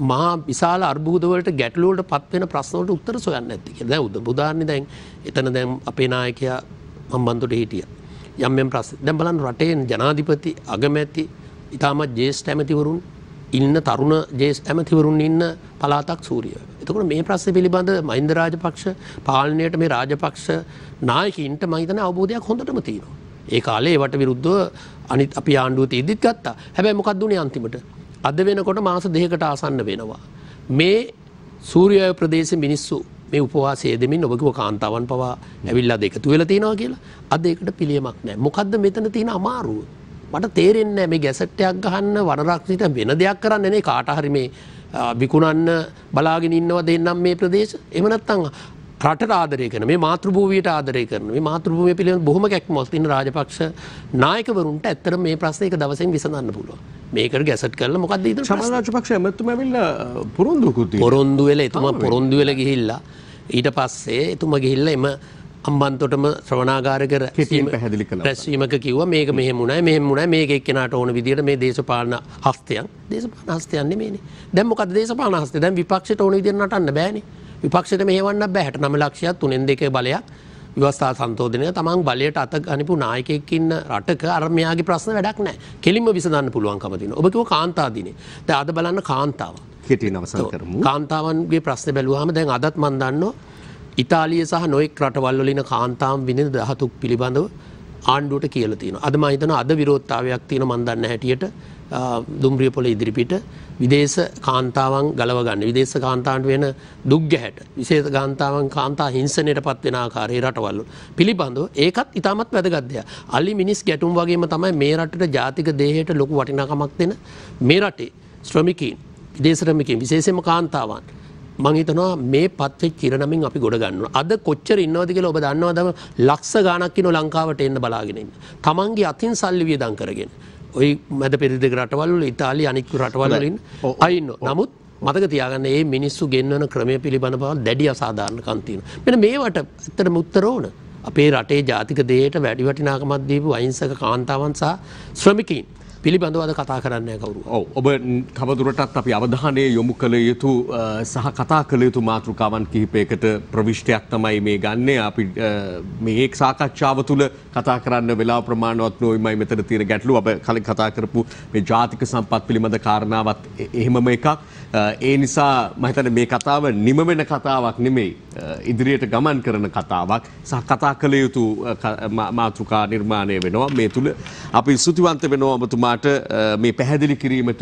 මහා විශාල අර්බූදවලට ගැටලුවට පත්වෙන ප්‍රශ්නවට උත්තර සොයන්න ඇතික දැ උද බුදාන්න දැන් එතන දැම් අපේ නායකයා මම්බන්තුට හිටිය. යම්යම් ප්‍රස් දැම්බලන් රටයෙන් ජනාධිපති අගමැති ඉතාමත් ජේෂ්ඨ ඇමතිවරුන් ඉන්න තරුණ ජේස් ඇමතිවරුන් ඉන්න පලාතක් සූරිය. එතකට මේ ප්‍රශ්න පිළිබඳ මහින්ද රාජපක්ෂ පාලනයට මේ රාජපක්ෂ නායකින්ට මහිතන අවබෝධයක් හොඳටම තියෙනවා. ඒ කාලේ වට විරුද්ධ අනිත් අපි ආණ්ඩුව තියදිත් ගත්තා හැබැයි මොකක් දුනේ අන්තිමට. අද වෙනකොට මාස දෙහකට ආසන්න වෙනවා. මේ සූරියය ප්‍රදේශ මිනිස්සු මේ උපවාසය දෙමින් ඔබකිව කාන්තාවන් පවා ඇවිල්ලා දෙක තුවෙල තියෙනවා කියලා අදකට පිළියමක් නෑ මොකක්ද මෙතන තියෙන අමාරුව. මට තේරෙන්නේ මේ ගැසට්ටයක් ගහන්න වනරක්ෂිට වෙන දෙයක් කරන්න නේ කාටහරි මේ විකුණන්න බලාගෙන ඉන්නවා දෙන්නම් මේ ප්‍රදේශ එමනත්තං රට ආදරය කන මේ මාතෘභූවයට ආදරය කරන මේ මාතෘභූය පිළිබඳ බොහොම කැක්මොත් ඉන්න රාජපක්ෂ නායකවරුන්ට ඇත්තට මේ ප්‍රශ්නේ එක දවසෙන් විසඳන්න පුළුවන්. මේකට ගැසට් කරලා මොකද්ද ඉදිරියට සමහර රාජපක්ෂ එමෙතුම ඇවිල්ලා පොරොන්දු කුතිය. පොරොන්දු වෙලා එතුමා පොරොන්දු වෙලා ගිහිල්ලා ඊට පස්සේ එතුමා ගිහිල්ලා එම අම්බන්තොටම ශ්‍රවනාගාරක කිටීම පැහදිලි කළ රැස්වීමක කිව මේක මෙහමුණයි මෙහමුණයි මේ එක්කෙනට ඕන විදිට මේ දේශපාලන හස්තයන් දේශපාන හස්තයන්නේ මේ දැමක දේශපාන හස්ත දැන් විපක්ෂට ඕන විදිරන්නටන්න බෑනි විපක්ෂට මේවන්න බැහට නම ලක්ෂයක් තුනෙන් දෙක බලයක් ව්‍යවස්ථා සන්තෝධනය තමන් බලයට අත ගනිපු නායකෙක්කින්න රටක අරමයාගේ ප්‍රශ්න වැඩක් නෑ කෙලින්ම විසඳන්න පුළුවන්කමතින ඔබකව කාන්තාදින ද අද බලන්න කාන්තාව කෙටි නවස කරමු කාන්තාවන්ගේ ප්‍රශ්න බැලුවහම දැන් අදත් මන්දන්නවා ඉතාලිය සහ නොයෙක් රටවල්ලින කාන්තාම් විනිඳ දහතුක් පිළිබඳව ආණ්ඩුවට කියල තියෙන අද මහිතන අද විරෝත්තාවයක් තියෙන මන්දන්න හැටියට දුම්රියපොල ඉදිරිපිට විදේශ කාන්තාවන් ගලවගන්න විදේශ කාන්තාන්ට වෙන දුක්ගැහැට විශේෂ ගාන්තාවන් කාන්තා හිංසනයට පත්වෙන ආකාරයේ රටවල්ලු පිළිබඳව ඒකත් ඉතාමත් වැදගත්දය අල්ලි මිනිස් ගැටුම් වගේම තමයි මේ රටට ජාතික දේහයට ලොකු වටිනාකමක් දෙෙන මේ රටේ ශ්‍රමිකීන් විදේශරමිකින් විශේෂම කාන්තාවන් මංහිතනවා මේ පත්වේ චිරණමින් අපි ගොඩගන්න. අද කොච්චර ඉන්නවද කියලා ඔබ දන්නවදම ලක්ෂ ගානක්කින ඔලංකාවට එන්න බලාගෙනන්න. තමන්ගේ අතින් සල්ලි වියදං කරගෙන. ඔයි මැද පෙරිදි රටවල්ල ඉතාලි අනික්කු රටවලින් අයින්න නමුත් මතක තියාගන්න ඒ මිනිස්සු ගෙන්වන ක්‍රමය පිළිබඳ බව දැඩිය අසාධාරණ කන්තින. මෙන මේවට ඇත්තට මුත්තරෝන. අපේ රටේ ජාතික දේට වැඩිවටිනාකමත් දීපු අයිංසක කාන්තාවන් සහ ශ්‍රමිකීන්. පිළිබඳවද කතා කරන්න කවරු ඔව ඔබ තවදුරටත් අපි අවධානය යොමු කළ යුතු සහ කතා කළ යුතු මාතෘකාවන් කිහිපයකට ප්‍රවිශ්ටයක් තමයි මේ ගන්නේ අපි මේ සාකච්ඡාව තුළ කතා කරන්න වෙලා ප්‍රමාණවත් නොවීමයි මෙතන තියෙන ගැටලු අප කලින් කතා කරපු මේ ජාතික සම්පත් පිළිබඳ කාරණාවත් එහෙමම එකක් ඒ නිසා මහිතන මේ කතාව නිම වෙන කතාවක් නෙමෙයි ඉදිරියට ගමන් කරන කතාවක් සහ කතා කළ යුතු මාතෘකා නිර්මාණය වෙනවා මේ තුළ අපි සුතිවන්ත වෙනවා ඔබතුමාට මේ පැහැදිලි කිරීමට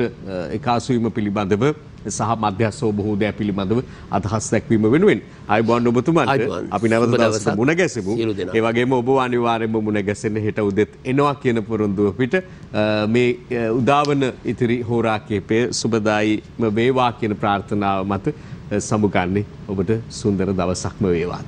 එකාසුවීම පිළිබඳව සහ මධ්‍යස්ථෝ බොහෝ දෑ පිළිබඳව අදහස් දැක්වීම වෙනුවෙන් අයිබෝන් ඔබතුමන්ට අපි නැවත දවසට මුණ ගැසෙමු. ඒ වගේම ඔබ අනිවාර්යයෙන්ම මුණ ගැසෙන්න හෙට උදෙත් එනවා කියන පොරොන්දුව පිට මේ උදාවන ඉතිරි හෝරා කීපය සුබදායිම වේවා කියන ප්‍රාර්ථනාව මත සමුගන්නේ ඔබට සුන්දර දවසක්ම වේවාද.